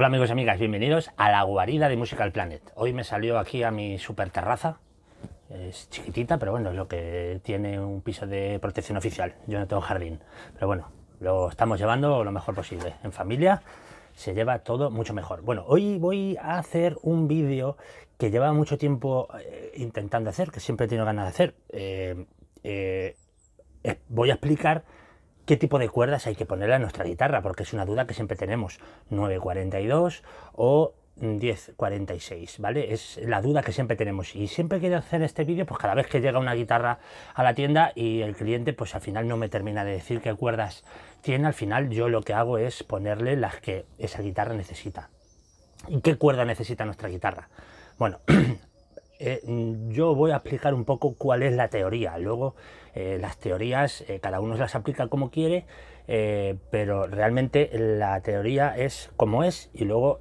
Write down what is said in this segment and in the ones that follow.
Hola amigos y amigas, bienvenidos a la guarida de Musical Planet. Hoy me salió aquí a mi super terraza. Es chiquitita, pero bueno, es lo que tiene un piso de protección oficial. Yo no tengo jardín. Pero bueno, lo estamos llevando lo mejor posible. En familia se lleva todo mucho mejor. Bueno, hoy voy a hacer un vídeo que lleva mucho tiempo eh, intentando hacer, que siempre he tenido ganas de hacer. Eh, eh, voy a explicar qué tipo de cuerdas hay que ponerle a nuestra guitarra, porque es una duda que siempre tenemos, 942 o 1046, ¿vale? Es la duda que siempre tenemos y siempre quiero hacer este vídeo pues cada vez que llega una guitarra a la tienda y el cliente pues al final no me termina de decir qué cuerdas tiene, al final yo lo que hago es ponerle las que esa guitarra necesita. ¿Y qué cuerda necesita nuestra guitarra? Bueno, Eh, mm, yo voy a explicar un poco cuál es la teoría. Luego, eh, las teorías, eh, cada uno las aplica como quiere, pero realmente la teoría es como es y luego,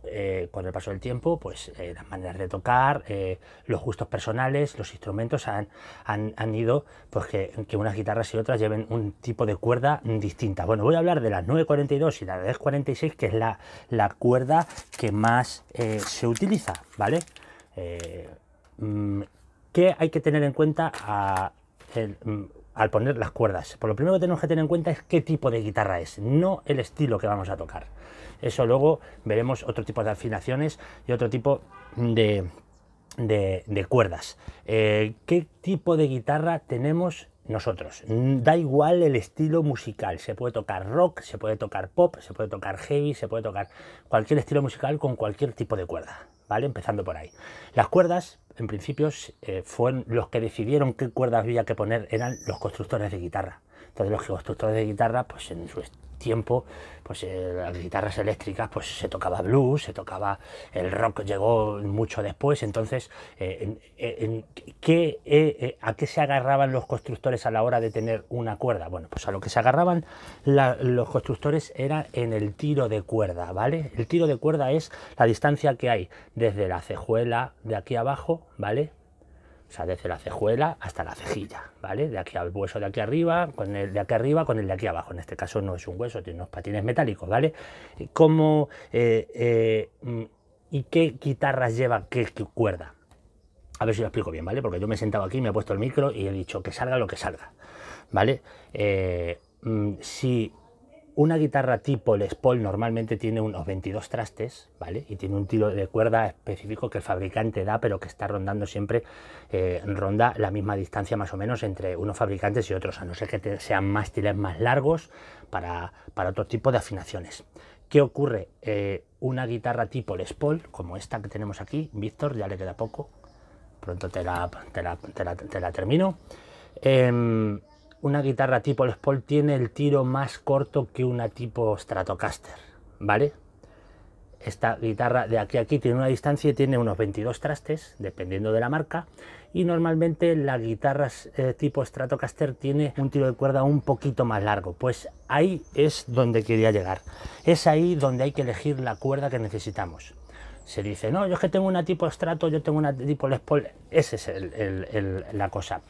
con el paso del tiempo, pues las maneras de tocar, los gustos personales, los instrumentos han, han, ido, pues que, unas guitarras y otras lleven un tipo de cuerda distinta. Bueno, voy a hablar de las 942 y la 1046, que es la, la cuerda que más se utiliza, ¿vale? Mm, ¿qué hay que tener en cuenta mm, al poner las cuerdas? Por pues lo primero que tenemos que tener en cuenta es qué tipo de guitarra es, no el estilo que vamos a tocar. Eso luego veremos otro tipo de afinaciones y otro tipo de, cuerdas. Eh, ¿Qué tipo de guitarra tenemos nosotros. Mm, da igual el estilo musical, se puede tocar rock, se puede tocar pop, se puede tocar heavy, se puede tocar cualquier estilo musical con cualquier tipo de cuerda, ¿vale? Empezando por ahí. Las cuerdas, en principio, eh, fueron los que decidieron qué cuerdas había que poner, eran los constructores de guitarra. Entonces los constructores de guitarra, pues en su tiempo, pues eh, las guitarras eléctricas, pues se tocaba blues, se tocaba el rock, llegó mucho después. Entonces, eh, eh, ¿a qué se agarraban los constructores a la hora de tener una cuerda? Bueno, pues a lo que se agarraban los constructores era en el tiro de cuerda, ¿vale? El tiro de cuerda es la distancia que hay desde la cejuela de aquí abajo, ¿vale? O sea, desde la cejuela hasta la cejilla, ¿vale? De aquí al hueso de aquí arriba, con el de aquí arriba, con el de aquí abajo. En este caso no es un hueso, tiene unos patines metálicos, ¿vale? Eh, ¿Cómo eh, eh, y qué guitarras lleva qué cuerda? A ver si lo explico bien, ¿vale? Porque yo me he sentado aquí, me he puesto el micro y he dicho que salga lo que salga, ¿vale? Mm, si una guitarra tipo Les Paul normalmente tiene unos 22 trastes, ¿vale? Y tiene un tiro de cuerda específico que el fabricante da, pero que está rondando siempre, eh, ronda la misma distancia más o menos entre unos fabricantes y otros, a no ser que sean más más largos para, para otro tipo de afinaciones. ¿Qué ocurre? Eh, una guitarra tipo Les Paul, como esta que tenemos aquí, Víctor, ya le queda poco, pronto te la, la, te la, termino. Em, una guitarra tipo Les Paul tiene el tiro más corto que una tipo Stratocaster, ¿vale? Esta guitarra de aquí a aquí tiene una distancia y tiene unos 22 trastes, dependiendo de la marca, y normalmente la guitarra eh, tipo Stratocaster tiene un tiro de cuerda un poquito más largo. Pues ahí es donde quería llegar. Es ahí donde hay que elegir la cuerda que necesitamos se dice, no, yo es que tengo una tipo strato, yo tengo una tipo Les Paul, esa es la cosa.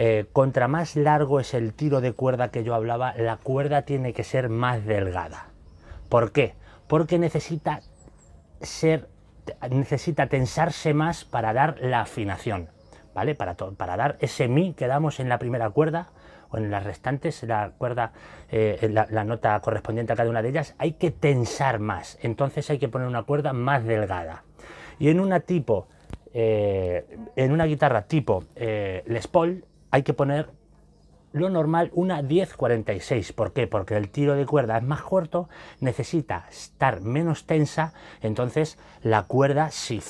Eh, contra más largo es el tiro de cuerda que yo hablaba, la cuerda tiene que ser más delgada. ¿Por qué? Porque necesita ser, necesita tensarse más para dar la afinación, ¿vale? Para, para dar ese mi que damos en la primera cuerda o en las restantes, la cuerda, eh, la, nota correspondiente a cada una de ellas, hay que tensar más. Entonces hay que poner una cuerda más delgada. Y en una tipo eh, en una guitarra tipo Les Paul hay que poner lo normal una 1046. ¿Por qué? Porque el tiro de cuerda es más corto, necesita estar menos tensa, entonces la cuerda, si,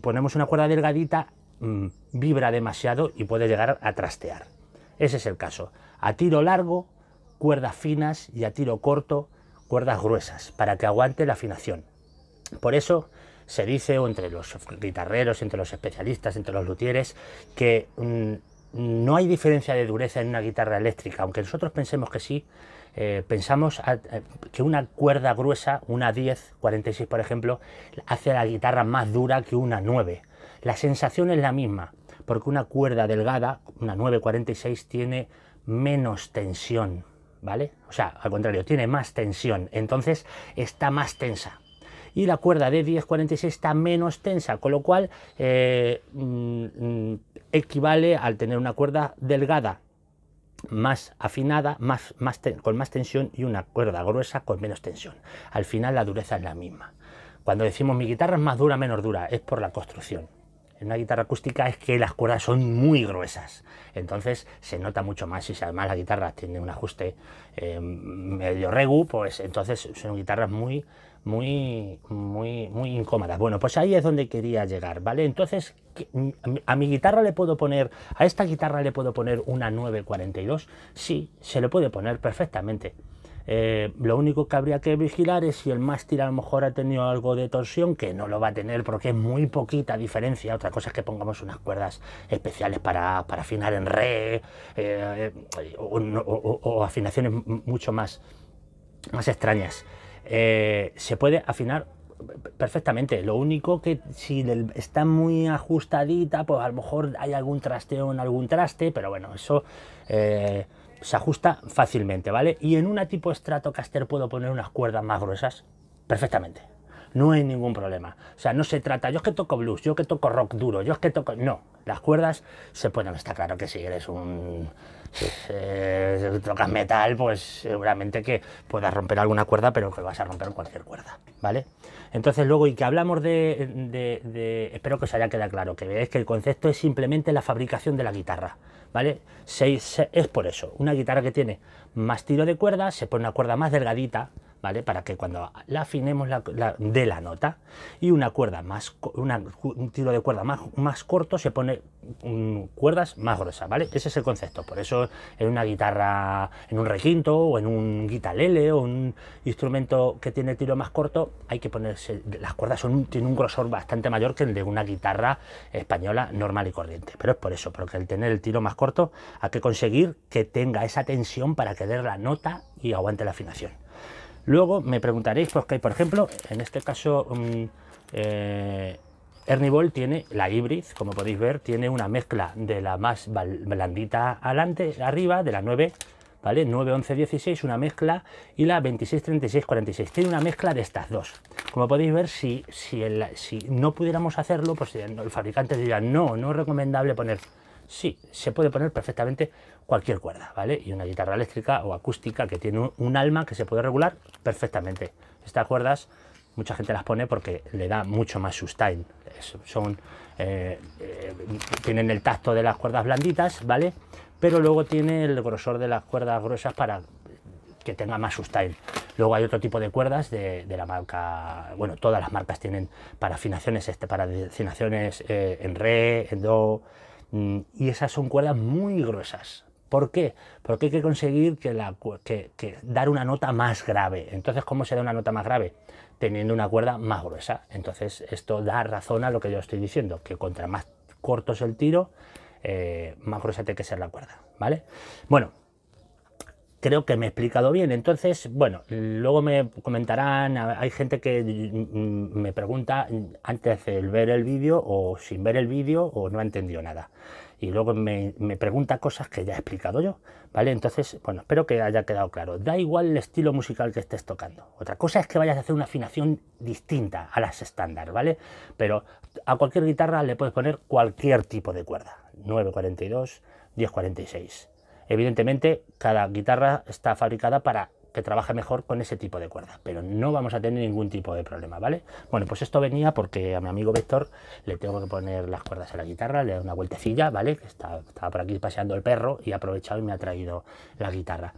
ponemos una cuerda delgadita, mm, vibra demasiado y puede llegar a trastear. Ese es el caso. A tiro largo, cuerdas finas y a tiro corto, cuerdas gruesas, para que aguante la afinación. Por eso se dice, entre los guitarreros, entre los especialistas, entre los luthieres, que mm, no hay diferencia de dureza en una guitarra eléctrica, aunque nosotros pensemos que sí, eh, pensamos eh, que una cuerda gruesa, una 10, 46 por ejemplo, hace a la guitarra más dura que una 9. La sensación es la misma, porque una cuerda delgada, una 9-46, tiene menos tensión, ¿vale? O sea, al contrario, tiene más tensión, entonces está más tensa y la cuerda de 1046 está menos tensa, con lo cual eh, mm, mm, equivale al tener una cuerda delgada más afinada, más, con más tensión y una cuerda gruesa con menos tensión. Al final la dureza es la misma. Cuando decimos mi guitarra es más dura, menos dura, es por la construcción. En una guitarra acústica es que las cuerdas son muy gruesas, entonces se nota mucho más. Y si además la guitarra tiene un ajuste eh, medio regu, pues entonces son guitarras muy muy, muy, muy incómodas. Bueno, pues ahí es donde quería llegar, ¿vale? Entonces, ¿a mi guitarra le puedo poner, a esta guitarra le puedo poner una 942? Sí, se le puede poner perfectamente. Eh, lo único que habría que vigilar es si el mástil a lo mejor ha tenido algo de torsión, que no lo va a tener porque es muy poquita diferencia. Otra cosa es que pongamos unas cuerdas especiales para, afinar en re eh, eh, o, afinaciones mucho más, más extrañas. Eh, se puede afinar perfectamente. Lo único que si está muy ajustadita, pues a lo mejor hay algún trasteo en algún traste, pero bueno, eso eh, se ajusta fácilmente, ¿vale? Y en una tipo Stratocaster puedo poner unas cuerdas más gruesas perfectamente no hay ningún problema. O sea, no se trata, yo es que toco blues, yo que toco rock duro, yo es que toco... No, las cuerdas se pueden, está claro que si eres un... Eh, tocas metal, pues seguramente que puedas romper alguna cuerda, pero que vas a romper cualquier cuerda, ¿vale? Entonces luego, y que hablamos de, Espero que os haya quedado claro, que veáis que el concepto es simplemente la fabricación de la guitarra, ¿vale? es por eso, una guitarra que tiene más tiro de cuerda, se pone una cuerda más delgadita, para que cuando la afinemos de la nota y una cuerda más, un tiro de cuerda más, corto se pone cuerdas más gruesas, ¿vale? Ese es el concepto. Por eso en una guitarra, en un requinto o en un guitalele o un instrumento que tiene tiro más corto, hay que ponerse, las cuerdas son, tienen un grosor bastante mayor que el de una guitarra española normal y corriente. Pero es por eso, porque al tener el tiro más corto hay que conseguir que tenga esa tensión para que dé la nota y aguante la afinación. Luego me preguntaréis, pues que por ejemplo, en este caso mm, eh, Ernie Ball tiene la híbrid, como podéis ver, tiene una mezcla de la más blandita arriba, de la 9, ¿vale? 9, 11, 16, una mezcla, y la 26, 36, 46. Tiene una mezcla de estas dos. Como podéis ver, si, si, si no pudiéramos hacerlo, pues el fabricante diría, no, no es recomendable poner Sí, se puede poner perfectamente cualquier cuerda, ¿vale? Y una guitarra eléctrica o acústica que tiene un alma que se puede regular perfectamente. Estas cuerdas mucha gente las pone porque le da mucho más sustain. Son, eh, eh, tienen el tacto de las cuerdas blanditas, ¿vale? Pero luego tiene el grosor de las cuerdas gruesas para que tenga más sustain. Luego hay otro tipo de cuerdas de, la marca, bueno, todas las marcas tienen para afinaciones, este, para afinaciones eh, en re, en do, Mm, y esas son cuerdas muy gruesas. ¿Por qué? Porque hay que conseguir que, la, dar una nota más grave. Entonces, ¿cómo se da una nota más grave? Teniendo una cuerda más gruesa. Entonces, esto da razón a lo que yo estoy diciendo, que contra más corto es el tiro, eh, más gruesa tiene que ser la cuerda. ¿Vale? Bueno, creo que me he explicado bien. Entonces, bueno, luego me comentarán, hay gente que mm, mm, me pregunta antes de ver el vídeo o sin ver el vídeo o no ha entendido nada. Y luego me, pregunta cosas que ya he explicado yo, ¿vale? Entonces, bueno, espero que haya quedado claro. Da igual el estilo musical que estés tocando. Otra cosa es que vayas a hacer una afinación distinta a las estándar, ¿vale? Pero a cualquier guitarra le puedes poner cualquier tipo de cuerda. 942, 1046. Evidentemente, cada guitarra está fabricada para que trabaje mejor con ese tipo de cuerdas, pero no vamos a tener ningún tipo de problema, ¿vale? Bueno, pues esto venía porque a mi amigo Vector le tengo que poner las cuerdas a la guitarra, le da una vueltecilla, ¿vale? Que estaba, por aquí paseando el perro y ha aprovechado y me ha traído la guitarra.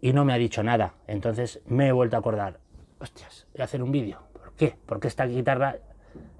Y no me ha dicho nada, entonces me he vuelto a acordar, hostias, voy a hacer un vídeo. ¿Por qué? Porque esta guitarra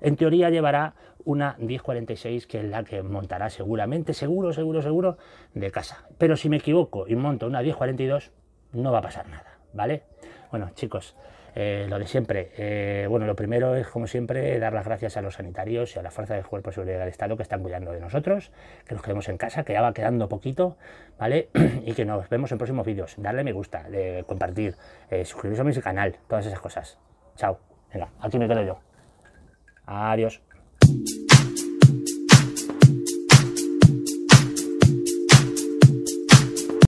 en teoría llevará una 1046 que es la que montará seguramente, seguro, seguro, seguro, de casa. Pero si me equivoco y monto una 1042, no va a pasar nada, ¿vale? Bueno, chicos, eh, lo de siempre. Eh, bueno, lo primero es, como siempre, dar las gracias a los sanitarios y a la Fuerza de Cuerpo de Seguridad del Estado que están cuidando de nosotros, que nos quedemos en casa, que ya va quedando poquito, ¿vale? y que nos vemos en próximos vídeos. Darle me gusta, compartir, eh, suscribirse a mi canal, todas esas cosas. Chao. Venga, aquí me quedo yo. Adiós.